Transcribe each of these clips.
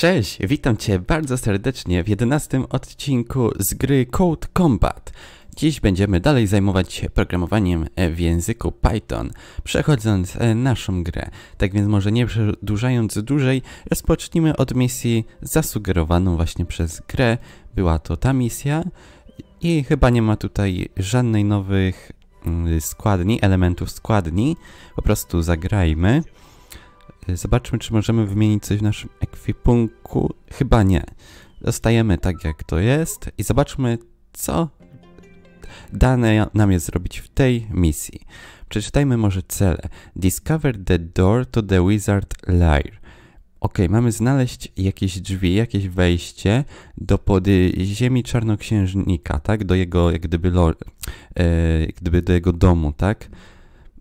Cześć, witam Cię bardzo serdecznie w 11 odcinku z gry Code Combat. Dziś będziemy dalej zajmować się programowaniem w języku Python, przechodząc e, naszą grę. Tak więc może nie przedłużając dłużej, rozpocznijmy od misji zasugerowaną właśnie przez grę. Była to ta misja i chyba nie ma tutaj żadnej nowych mm, składni, elementów składni. Po prostu zagrajmy. Y, zobaczmy, czy możemy wymienić coś w naszym ekwipunku. Chyba nie. Dostajemy tak, jak to jest i zobaczmy, co dane nam jest zrobić w tej misji. Przeczytajmy może cele. Discover the door to the wizard lair. Ok, mamy znaleźć jakieś drzwi, jakieś wejście do podziemi czarnoksiężnika, tak? Do jego, jak gdyby, e, jak gdyby do jego domu, tak?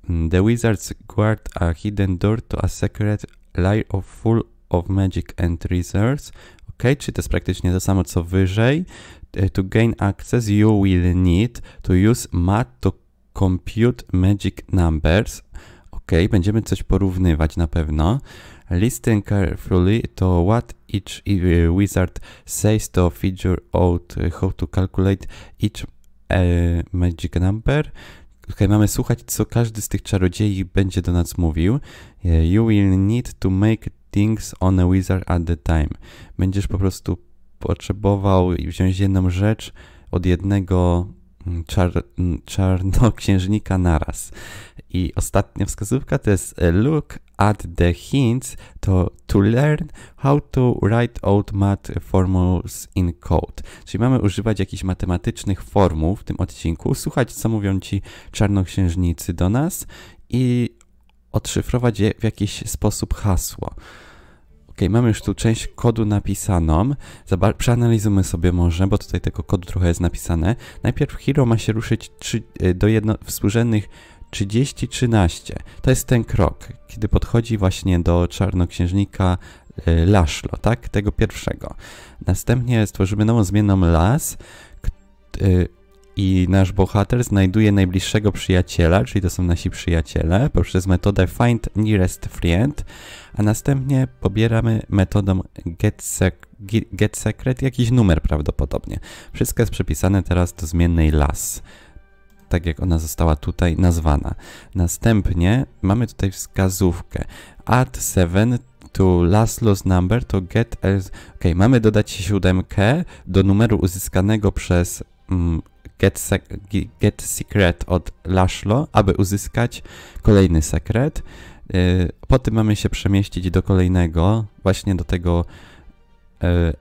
Hmm, The wizards guard a hidden door to a secret lair of full of magic and reserves. Ok, czyli to jest praktycznie to samo co wyżej. E, to gain access you will need to use math to compute magic numbers. Ok, będziemy coś porównywać na pewno. Listen carefully to what each e, wizard says to figure out e, how to calculate each uh, magic number. Ok, mamy słuchać, co każdy z tych czarodziei będzie do nas mówił. You will need to make things on a wizard at the time. Będziesz po prostu potrzebował wziąć jedną rzecz od jednego mm, czar, mm, czarnoksiężnika naraz. I ostatnia wskazówka to jest e, look at the hints to to learn how to write out math formulas in code. Czyli mamy używać jakichś matematycznych formuł w tym odcinku, słuchać co mówią ci czarnoksiężnicy do nas i odszyfrować je w jakiś sposób hasło. Ok, mamy już tu część kodu napisaną. Zaba przeanalizujmy sobie może, bo tutaj tego kodu trochę jest napisane. Najpierw hero ma się ruszyć 3, e, do jedno, współrzędnych 30-13. To jest ten krok, kiedy podchodzi właśnie do czarnoksiężnika y, Laszlo, tak? Tego pierwszego. Następnie stworzymy nową zmienną las y, i nasz bohater znajduje najbliższego przyjaciela, czyli to są nasi przyjaciele, poprzez metodę find nearest friend, a następnie pobieramy metodą get, sec get secret jakiś numer prawdopodobnie. Wszystko jest przepisane teraz do zmiennej las tak jak ona została tutaj nazwana. Następnie mamy tutaj wskazówkę add 7 to last loss number to get as... Ok, mamy dodać siódemkę do numeru uzyskanego przez mm, get, get secret od Lashlo, aby uzyskać kolejny sekret. Yy, potem mamy się przemieścić do kolejnego, właśnie do tego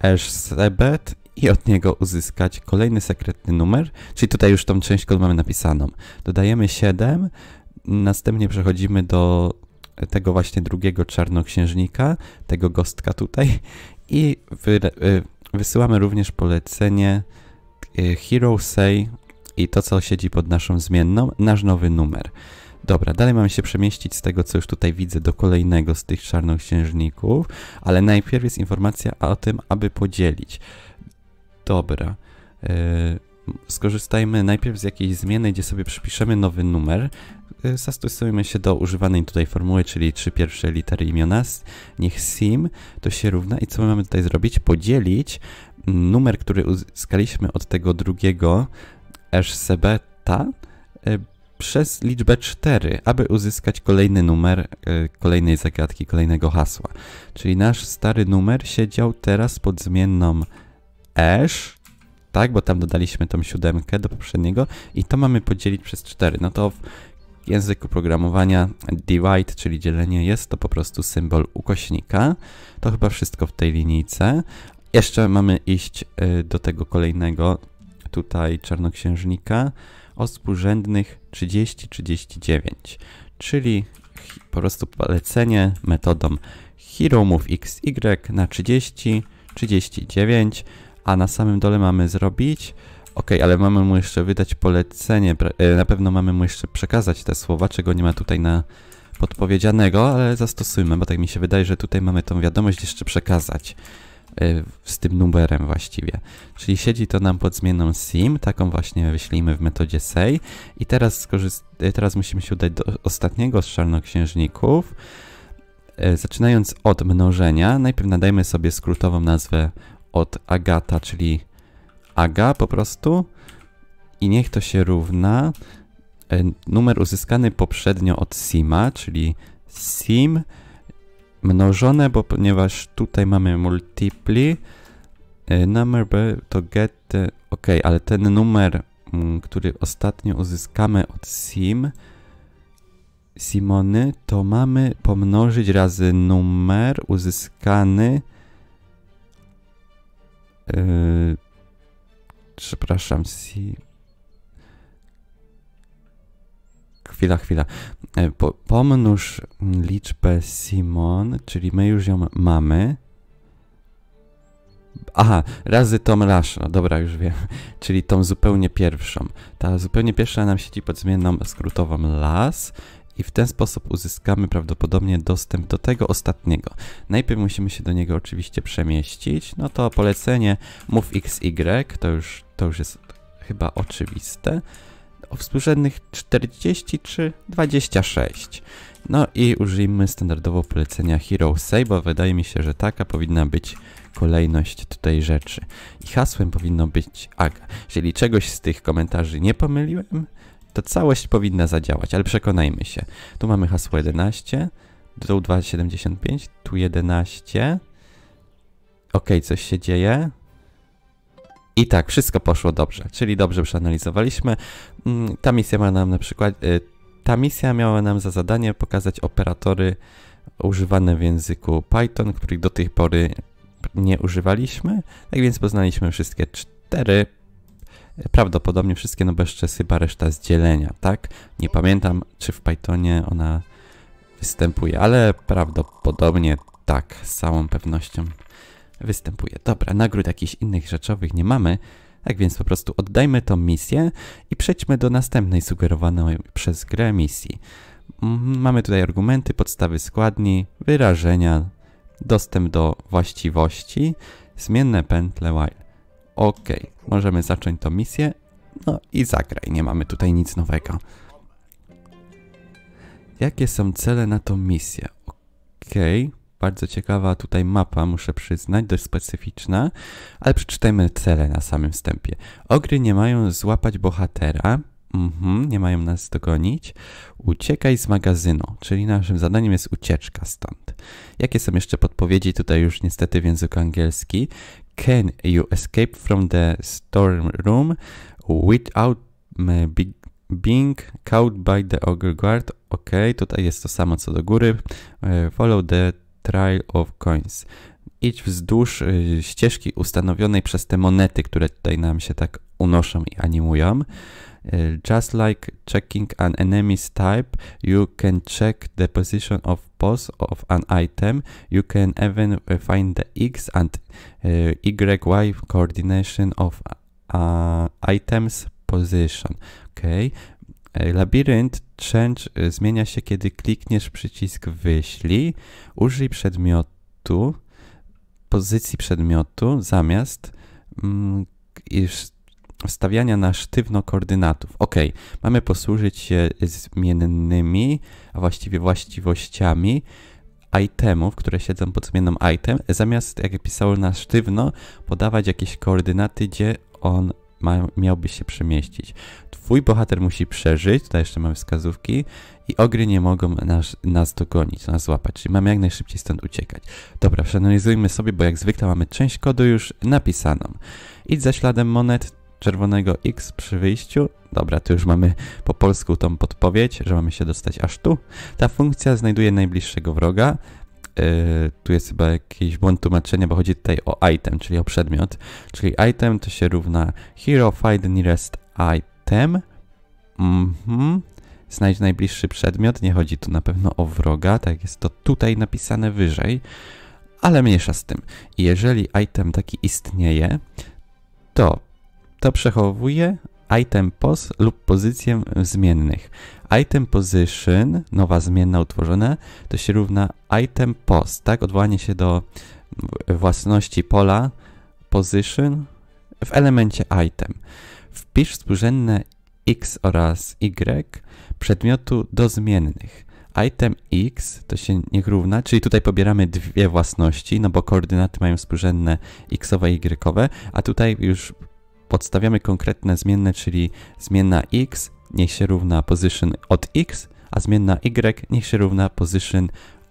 y, Ash Sebet i od niego uzyskać kolejny sekretny numer, czyli tutaj już tą część kodu mamy napisaną. Dodajemy 7, następnie przechodzimy do tego właśnie drugiego czarnoksiężnika, tego gostka tutaj i wy, y, wysyłamy również polecenie y, Hero Say i to, co siedzi pod naszą zmienną, nasz nowy numer. Dobra, dalej mamy się przemieścić z tego, co już tutaj widzę, do kolejnego z tych czarnoksiężników, ale najpierw jest informacja o tym, aby podzielić. Dobra. E, skorzystajmy najpierw z jakiejś zmiany, gdzie sobie przypiszemy nowy numer. E, zastosujmy się do używanej tutaj formuły, czyli trzy pierwsze litery imiona. Niech sim to się równa. I co my mamy tutaj zrobić? Podzielić numer, który uzyskaliśmy od tego drugiego SCBeta e, przez liczbę 4, aby uzyskać kolejny numer kolejnej zagadki, kolejnego hasła. Czyli nasz stary numer siedział teraz pod zmienną Ash, tak, bo tam dodaliśmy tą siódemkę do poprzedniego i to mamy podzielić przez 4. No to w języku programowania divide, czyli dzielenie, jest to po prostu symbol ukośnika. To chyba wszystko w tej linijce. Jeszcze mamy iść y, do tego kolejnego tutaj czarnoksiężnika o współrzędnych 30-39, czyli po prostu polecenie metodą hero move xy na 30 39 a na samym dole mamy zrobić. Ok, ale mamy mu jeszcze wydać polecenie. E, na pewno mamy mu jeszcze przekazać te słowa, czego nie ma tutaj na podpowiedzianego, ale zastosujmy, bo tak mi się wydaje, że tutaj mamy tą wiadomość jeszcze przekazać e, z tym numerem właściwie. Czyli siedzi to nam pod zmienną sim, taką właśnie wyślijmy w metodzie say i teraz, e, teraz musimy się udać do ostatniego z czarnoksiężników. Zaczynając od mnożenia, najpierw nadajmy sobie skrótową nazwę od Agata, czyli Aga po prostu. I niech to się równa e, numer uzyskany poprzednio od Sima, czyli Sim mnożone, bo ponieważ tutaj mamy multipli, e, number to get, e, ok, ale ten numer, mm, który ostatnio uzyskamy od sim, Simony, to mamy pomnożyć razy numer uzyskany Yy, przepraszam, si. Chwila, chwila. E, po, pomnóż liczbę Simon, czyli my już ją mamy. Aha, razy tą raszno, dobra, już wiem. Czyli tą zupełnie pierwszą. Ta zupełnie pierwsza nam siedzi pod zmienną skrótową las i w ten sposób uzyskamy prawdopodobnie dostęp do tego ostatniego. Najpierw musimy się do niego oczywiście przemieścić, no to polecenie move xy, to już, to już jest chyba oczywiste, o współrzędnych 40 czy 26. No i użyjmy standardowo polecenia Hero Save, bo wydaje mi się, że taka powinna być kolejność tutaj rzeczy. I hasłem powinno być AGA. Jeżeli czegoś z tych komentarzy nie pomyliłem, ta całość powinna zadziałać, ale przekonajmy się. Tu mamy hasło 11, tu 2,75, tu 11. Ok, coś się dzieje. I tak, wszystko poszło dobrze, czyli dobrze przeanalizowaliśmy. Mm, ta misja miała nam na przykład... Y, ta misja miała nam za zadanie pokazać operatory używane w języku Python, których do tej pory nie używaliśmy. Tak więc poznaliśmy wszystkie cztery Prawdopodobnie wszystkie, no bo jeszcze jest chyba reszta z dzielenia, tak? Nie pamiętam, czy w Pythonie ona występuje, ale prawdopodobnie tak, z całą pewnością występuje. Dobra, nagród jakichś innych rzeczowych nie mamy, tak więc po prostu oddajmy tą misję i przejdźmy do następnej sugerowanej przez grę misji. Mhm, mamy tutaj argumenty, podstawy składni, wyrażenia, dostęp do właściwości, zmienne pętle while. Y. Ok, możemy zacząć tą misję. No i zagraj, nie mamy tutaj nic nowego. Jakie są cele na tą misję? Ok, bardzo ciekawa tutaj mapa, muszę przyznać, dość specyficzna, ale przeczytajmy cele na samym wstępie. Ogry nie mają złapać bohatera, Mm nie mają nas dogonić. Uciekaj z magazynu, czyli naszym zadaniem jest ucieczka stąd. Jakie są jeszcze podpowiedzi? Tutaj już niestety w języku angielskim. Can you escape from the storm room without being caught by the ogre guard? Ok, tutaj jest to samo co do góry. E, follow the trail of coins. Idź wzdłuż e, ścieżki ustanowionej przez te monety, które tutaj nam się tak unoszą i animują. E, just like checking an enemy's type, you can check the position of pose of an item. You can even uh, find the X and uh, Y, coordination of uh, items position. Okay. E, labirynt change e, zmienia się, kiedy klikniesz przycisk wyślij. Użyj przedmiotu, pozycji przedmiotu zamiast mm, stawiania na sztywno koordynatów. Ok, mamy posłużyć się zmiennymi, a właściwie właściwościami itemów, które siedzą pod zmienną item, zamiast, jak pisało na sztywno, podawać jakieś koordynaty, gdzie on ma, miałby się przemieścić. Twój bohater musi przeżyć, tutaj jeszcze mamy wskazówki, i ogry nie mogą nas, nas dogonić, nas złapać, czyli mamy jak najszybciej stąd uciekać. Dobra, przeanalizujmy sobie, bo jak zwykle mamy część kodu już napisaną. Idź za śladem monet, czerwonego X przy wyjściu. Dobra, tu już mamy po polsku tą podpowiedź, że mamy się dostać aż tu. Ta funkcja znajduje najbliższego wroga. Yy, tu jest chyba jakiś błąd tłumaczenia, bo chodzi tutaj o item, czyli o przedmiot. Czyli item to się równa hero find nearest item. Mhm. Mm Znajdź najbliższy przedmiot. Nie chodzi tu na pewno o wroga, tak jest to tutaj napisane wyżej. Ale mniejsza z tym. Jeżeli item taki istnieje, to to przechowuje item pos lub pozycję zmiennych. Item position, nowa zmienna utworzona, to się równa item pos, tak? Odwołanie się do własności pola position w elemencie item. Wpisz współrzędne x oraz y przedmiotu do zmiennych. Item x to się niech równa, czyli tutaj pobieramy dwie własności, no bo koordynaty mają współrzędne xowe i y, a tutaj już podstawiamy konkretne zmienne, czyli zmienna x niech się równa position od x, a zmienna y niech się równa position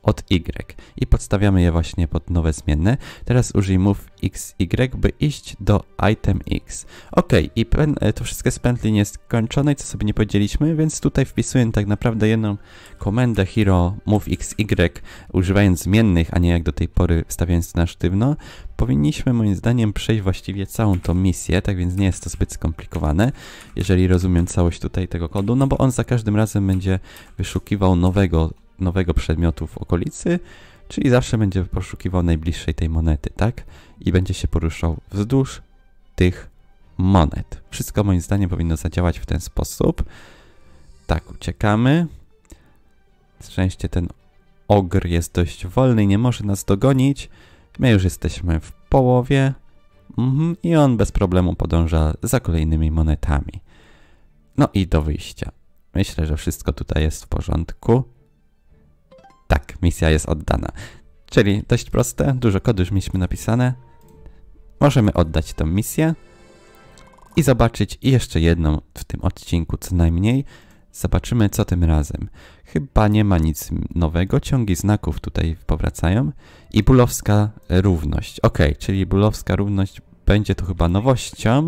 od y i podstawiamy je właśnie pod nowe zmienne. Teraz użyj move xy, by iść do item x. Ok, i pen, e, to wszystko z pętli nieskończonej, co sobie nie podzieliśmy, więc tutaj wpisuję tak naprawdę jedną komendę hero move xy, używając zmiennych, a nie jak do tej pory wstawiając na sztywno. Powinniśmy moim zdaniem przejść właściwie całą tą misję, tak więc nie jest to zbyt skomplikowane, jeżeli rozumiem całość tutaj tego kodu, no bo on za każdym razem będzie wyszukiwał nowego nowego przedmiotu w okolicy, czyli zawsze będzie poszukiwał najbliższej tej monety, tak? I będzie się poruszał wzdłuż tych monet. Wszystko moim zdaniem powinno zadziałać w ten sposób. Tak, uciekamy. Szczęście ten ogr jest dość wolny i nie może nas dogonić. My już jesteśmy w połowie. Mhm. I on bez problemu podąża za kolejnymi monetami. No i do wyjścia. Myślę, że wszystko tutaj jest w porządku. Tak, misja jest oddana. Czyli dość proste, dużo kodu już mieliśmy napisane. Możemy oddać tę misję i zobaczyć jeszcze jedną w tym odcinku co najmniej. Zobaczymy co tym razem. Chyba nie ma nic nowego, ciągi znaków tutaj powracają i bulowska równość. Ok, czyli bulowska równość będzie to chyba nowością,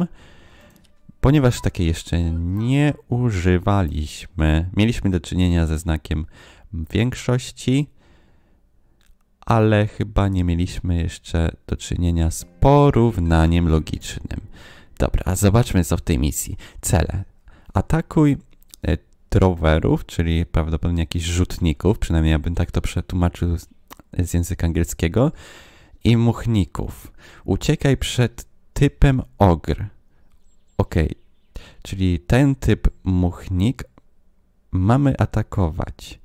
ponieważ takie jeszcze nie używaliśmy. Mieliśmy do czynienia ze znakiem większości, ale chyba nie mieliśmy jeszcze do czynienia z porównaniem logicznym. Dobra, a zobaczmy co w tej misji. Cele. Atakuj e, trowerów, czyli prawdopodobnie jakichś rzutników, przynajmniej ja bym tak to przetłumaczył z, z języka angielskiego, i muchników. Uciekaj przed typem ogr. Ok, czyli ten typ muchnik mamy atakować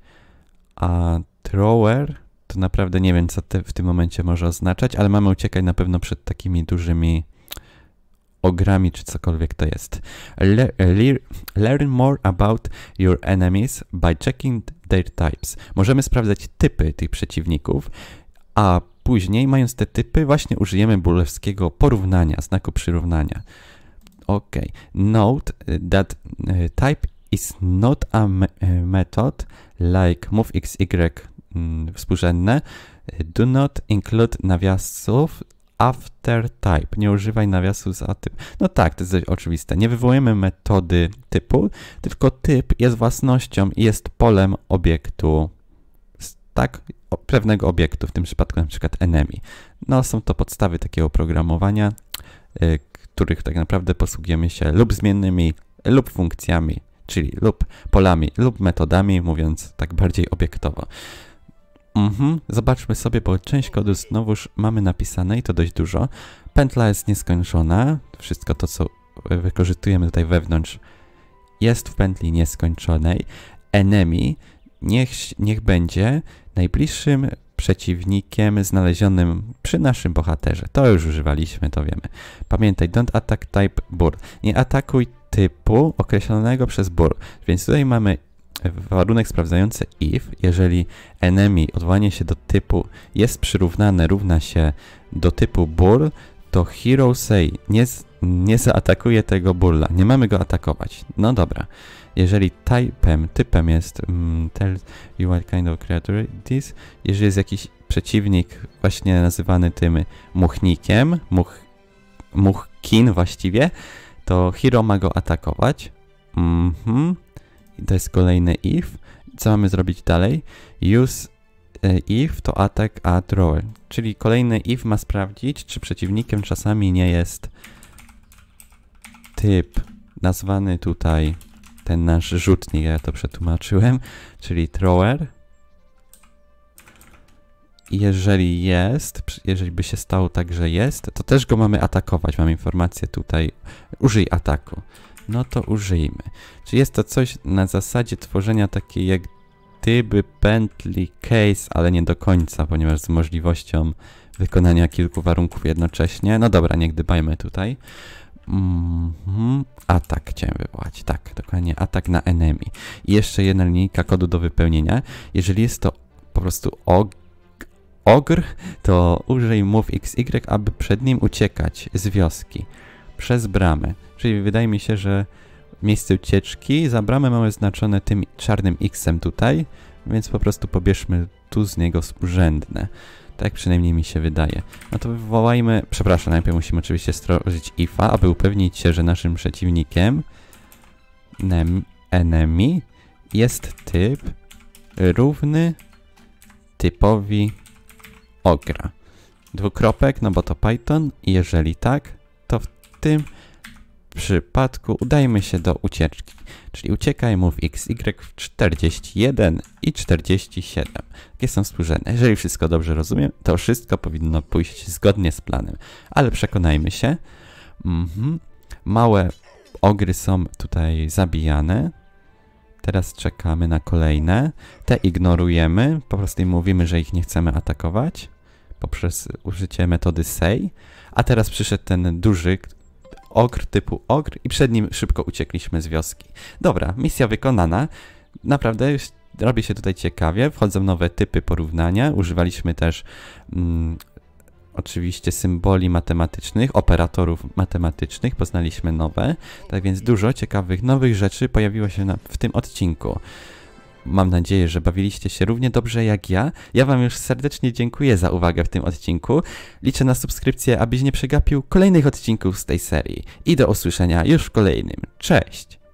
a thrower to naprawdę nie wiem, co w tym momencie może oznaczać, ale mamy uciekać na pewno przed takimi dużymi ogrami, czy cokolwiek to jest. Le le learn more about your enemies by checking their types. Możemy sprawdzać typy tych przeciwników, a później, mając te typy, właśnie użyjemy bólewskiego porównania, znaku przyrównania. Ok. Note that e, type is not a e, method like move y mm, współrzędne, do not include nawiasów after type. Nie używaj nawiasu za typ. No tak, to jest dość oczywiste. Nie wywołujemy metody typu, tylko typ jest własnością i jest polem obiektu, tak, pewnego obiektu, w tym przypadku na przykład enemy. No są to podstawy takiego programowania, y, których tak naprawdę posługujemy się lub zmiennymi, lub funkcjami, czyli lub polami, lub metodami, mówiąc tak bardziej obiektowo. Mhm, zobaczmy sobie, bo część kodu znowuż mamy napisane i to dość dużo. Pętla jest nieskończona, wszystko to, co e, wykorzystujemy tutaj wewnątrz, jest w pętli nieskończonej. Enemy, niech, niech będzie najbliższym przeciwnikiem znalezionym przy naszym bohaterze. To już używaliśmy, to wiemy. Pamiętaj, don't attack type bur. Nie atakuj typu określonego przez bur. Więc tutaj mamy warunek sprawdzający if, jeżeli enemy, odwołanie się do typu jest przyrównane, równa się do typu bur, to hero say nie, nie zaatakuje tego burla, nie mamy go atakować. No dobra, jeżeli typem, typem jest mm, tell you what kind of creature this, jeżeli jest jakiś przeciwnik właśnie nazywany tym muchnikiem, much, muchkin właściwie, to Hiro ma go atakować. Mhm. Mm I to jest kolejny if. Co mamy zrobić dalej? Use e, if to attack a drawer. Czyli kolejny if ma sprawdzić, czy przeciwnikiem czasami nie jest typ nazwany tutaj ten nasz rzutnik, ja to przetłumaczyłem, czyli thrower jeżeli jest, jeżeli by się stało tak, że jest, to też go mamy atakować. Mam informację tutaj, użyj ataku. No to użyjmy. Czy jest to coś na zasadzie tworzenia takiej jak gdyby pętli case, ale nie do końca, ponieważ z możliwością wykonania kilku warunków jednocześnie. No dobra, nie gdybajmy tutaj. Mm -hmm. Atak chciałem wywołać, tak, dokładnie, atak na enemy. I jeszcze jedna linijka kodu do wypełnienia. Jeżeli jest to po prostu ogień, ogr, to użyj move XY, aby przed nim uciekać z wioski przez bramę. Czyli wydaje mi się, że miejsce ucieczki za bramę mamy znaczone tym czarnym x tutaj, więc po prostu pobierzmy tu z niego współrzędne. Tak przynajmniej mi się wydaje. No to wywołajmy, przepraszam, najpierw musimy oczywiście stworzyć IFA, aby upewnić się, że naszym przeciwnikiem enemy jest typ równy typowi ogra. Dwukropek, no bo to Python. Jeżeli tak, to w tym przypadku udajmy się do ucieczki. Czyli uciekaj, mów xy w 41 i 47. Takie są współrzędne. Jeżeli wszystko dobrze rozumiem, to wszystko powinno pójść zgodnie z planem. Ale przekonajmy się. Mhm. Małe ogry są tutaj zabijane. Teraz czekamy na kolejne. Te ignorujemy. Po prostu im mówimy, że ich nie chcemy atakować poprzez użycie metody say, a teraz przyszedł ten duży ogr typu ogr i przed nim szybko uciekliśmy z wioski. Dobra, misja wykonana. Naprawdę już robi się tutaj ciekawie, wchodzą nowe typy porównania, używaliśmy też mm, oczywiście symboli matematycznych, operatorów matematycznych, poznaliśmy nowe, tak więc dużo ciekawych nowych rzeczy pojawiło się na, w tym odcinku. Mam nadzieję, że bawiliście się równie dobrze jak ja. Ja Wam już serdecznie dziękuję za uwagę w tym odcinku. Liczę na subskrypcję, abyś nie przegapił kolejnych odcinków z tej serii. I do usłyszenia już w kolejnym. Cześć!